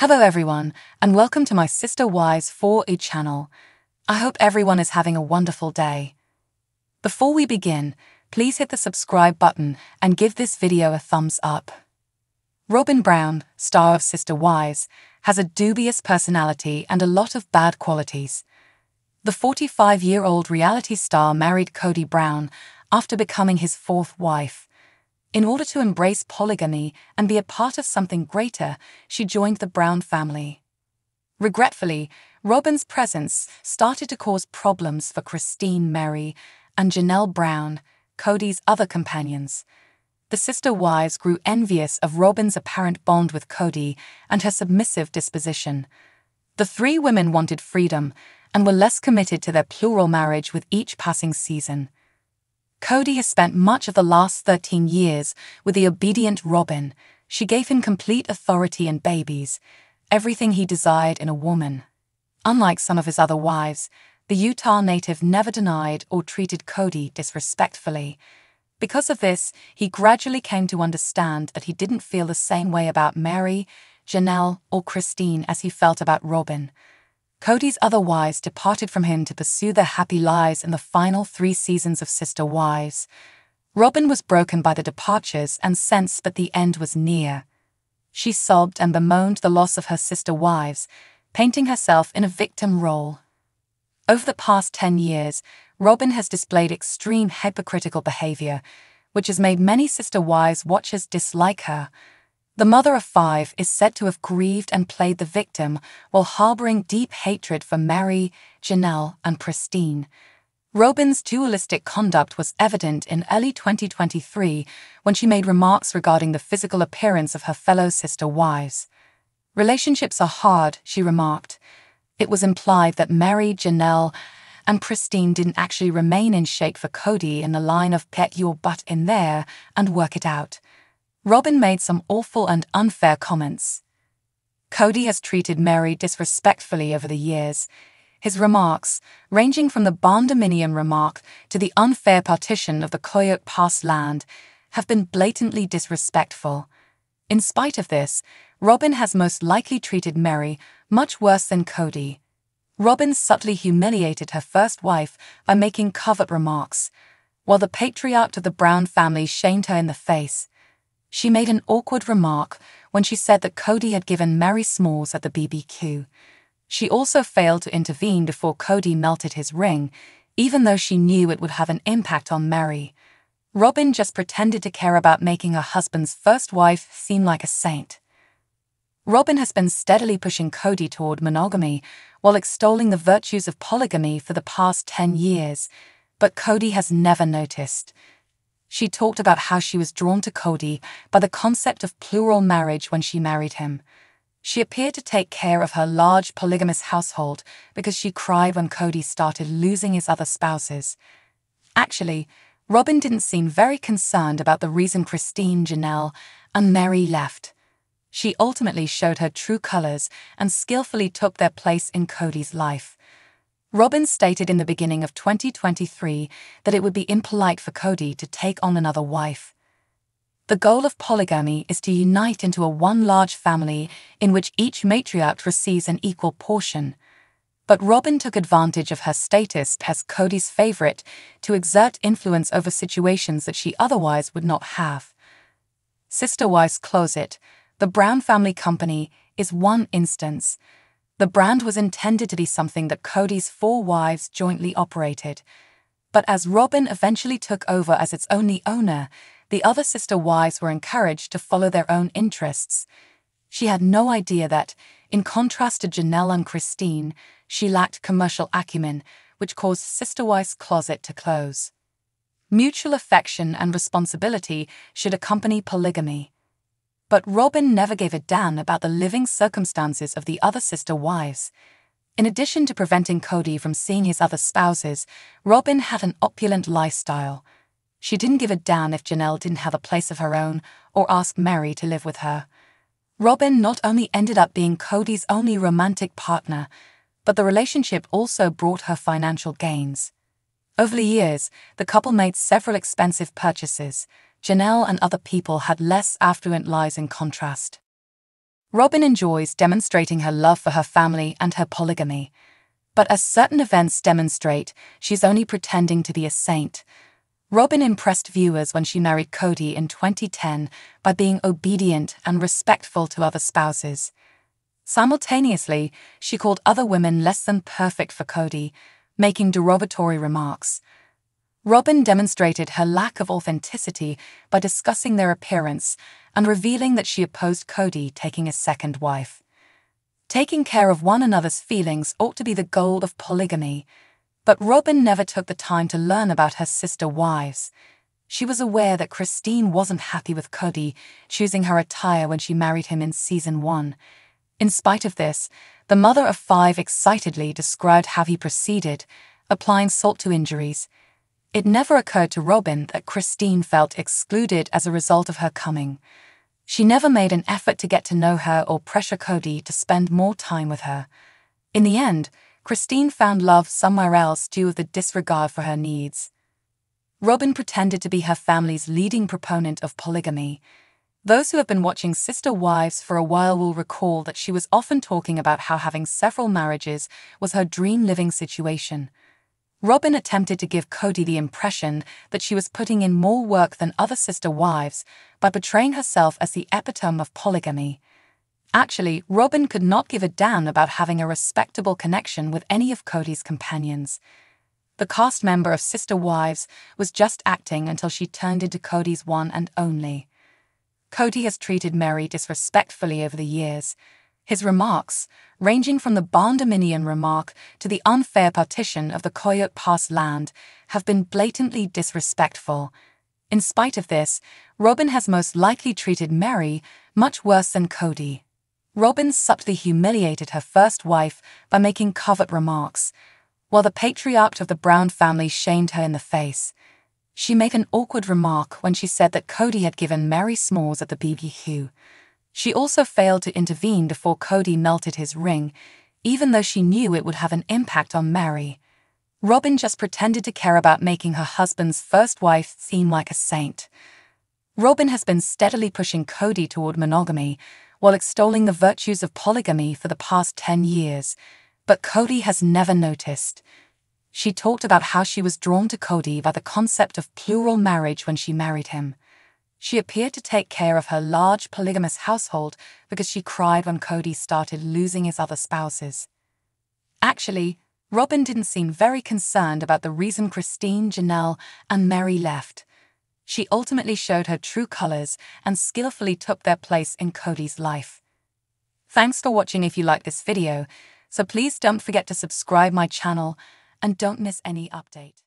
Hello, everyone, and welcome to my Sister Wise 4E channel. I hope everyone is having a wonderful day. Before we begin, please hit the subscribe button and give this video a thumbs up. Robin Brown, star of Sister Wise, has a dubious personality and a lot of bad qualities. The 45 year old reality star married Cody Brown after becoming his fourth wife. In order to embrace polygamy and be a part of something greater, she joined the Brown family. Regretfully, Robin's presence started to cause problems for Christine Mary and Janelle Brown, Cody's other companions. The sister wives grew envious of Robin's apparent bond with Cody and her submissive disposition. The three women wanted freedom and were less committed to their plural marriage with each passing season. Cody has spent much of the last 13 years with the obedient Robin. She gave him complete authority and babies, everything he desired in a woman. Unlike some of his other wives, the Utah native never denied or treated Cody disrespectfully. Because of this, he gradually came to understand that he didn't feel the same way about Mary, Janelle, or Christine as he felt about Robin. Cody's otherwise departed from him to pursue their happy lives in the final three seasons of Sister Wives. Robin was broken by the departures and sensed that the end was near. She sobbed and bemoaned the loss of her sister wives, painting herself in a victim role. Over the past 10 years, Robin has displayed extreme hypocritical behavior, which has made many sister wives watchers dislike her. The mother of five is said to have grieved and played the victim while harboring deep hatred for Mary, Janelle, and Pristine. Robin's dualistic conduct was evident in early 2023 when she made remarks regarding the physical appearance of her fellow sister wives. Relationships are hard, she remarked. It was implied that Mary, Janelle, and Christine didn't actually remain in shape for Cody in the line of "pet your butt in there and work it out. Robin made some awful and unfair comments. Cody has treated Mary disrespectfully over the years. His remarks, ranging from the barn dominion remark to the unfair partition of the Koyuk Pass land, have been blatantly disrespectful. In spite of this, Robin has most likely treated Mary much worse than Cody. Robin subtly humiliated her first wife by making covert remarks, while the patriarch of the Brown family shamed her in the face. She made an awkward remark when she said that Cody had given Mary Smalls at the BBQ. She also failed to intervene before Cody melted his ring, even though she knew it would have an impact on Mary. Robin just pretended to care about making her husband's first wife seem like a saint. Robin has been steadily pushing Cody toward monogamy while extolling the virtues of polygamy for the past 10 years, but Cody has never noticed. She talked about how she was drawn to Cody by the concept of plural marriage when she married him. She appeared to take care of her large polygamous household because she cried when Cody started losing his other spouses. Actually, Robin didn't seem very concerned about the reason Christine, Janelle, and Mary left. She ultimately showed her true colors and skillfully took their place in Cody's life. Robin stated in the beginning of 2023 that it would be impolite for Cody to take on another wife. The goal of polygamy is to unite into a one large family in which each matriarch receives an equal portion. But Robin took advantage of her status as Cody's favorite to exert influence over situations that she otherwise would not have. Sisterwise Closet, the Brown family company, is one instance. The brand was intended to be something that Cody's four wives jointly operated. But as Robin eventually took over as its only owner, the other sister wives were encouraged to follow their own interests. She had no idea that, in contrast to Janelle and Christine, she lacked commercial acumen, which caused Sister Wife's closet to close. Mutual affection and responsibility should accompany polygamy. But Robin never gave a damn about the living circumstances of the other sister wives. In addition to preventing Cody from seeing his other spouses, Robin had an opulent lifestyle. She didn't give a damn if Janelle didn't have a place of her own or ask Mary to live with her. Robin not only ended up being Cody's only romantic partner, but the relationship also brought her financial gains. Over the years, the couple made several expensive purchases, Janelle and other people had less affluent lives in contrast. Robin enjoys demonstrating her love for her family and her polygamy, but as certain events demonstrate, she's only pretending to be a saint. Robin impressed viewers when she married Cody in 2010 by being obedient and respectful to other spouses. Simultaneously, she called other women less than perfect for Cody, making derogatory remarks. Robin demonstrated her lack of authenticity by discussing their appearance and revealing that she opposed Cody taking a second wife. Taking care of one another's feelings ought to be the goal of polygamy, but Robin never took the time to learn about her sister wives. She was aware that Christine wasn't happy with Cody, choosing her attire when she married him in season one. In spite of this, the mother of five excitedly described how he proceeded, applying salt to injuries. It never occurred to Robin that Christine felt excluded as a result of her coming. She never made an effort to get to know her or pressure Cody to spend more time with her. In the end, Christine found love somewhere else due to the disregard for her needs. Robin pretended to be her family's leading proponent of polygamy. Those who have been watching Sister Wives for a while will recall that she was often talking about how having several marriages was her dream living situation. Robin attempted to give Cody the impression that she was putting in more work than other sister wives by portraying herself as the epitome of polygamy. Actually, Robin could not give a damn about having a respectable connection with any of Cody's companions. The cast member of Sister Wives was just acting until she turned into Cody's one and only. Cody has treated Mary disrespectfully over the years, his remarks, ranging from the barn Dominion remark to the unfair partition of the Coyote Pass land, have been blatantly disrespectful. In spite of this, Robin has most likely treated Mary much worse than Cody. Robin subtly humiliated her first wife by making covert remarks, while the patriarch of the Brown family shamed her in the face. She made an awkward remark when she said that Cody had given Mary Smalls at the BBQ. She also failed to intervene before Cody melted his ring, even though she knew it would have an impact on Mary. Robin just pretended to care about making her husband's first wife seem like a saint. Robin has been steadily pushing Cody toward monogamy, while extolling the virtues of polygamy for the past 10 years, but Cody has never noticed. She talked about how she was drawn to Cody by the concept of plural marriage when she married him. She appeared to take care of her large polygamous household because she cried when Cody started losing his other spouses. Actually, Robin didn't seem very concerned about the reason Christine, Janelle, and Mary left. She ultimately showed her true colors and skillfully took their place in Cody's life. Thanks for watching if you like this video, so please don't forget to subscribe my channel and don't miss any update.